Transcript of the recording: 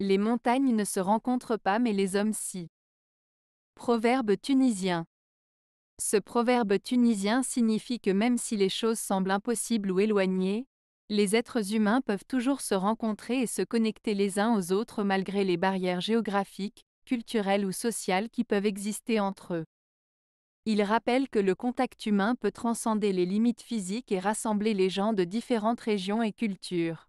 Les montagnes ne se rencontrent pas mais les hommes si. Proverbe tunisien. Ce proverbe tunisien signifie que même si les choses semblent impossibles ou éloignées, les êtres humains peuvent toujours se rencontrer et se connecter les uns aux autres malgré les barrières géographiques, culturelles ou sociales qui peuvent exister entre eux. Il rappelle que le contact humain peut transcender les limites physiques et rassembler les gens de différentes régions et cultures.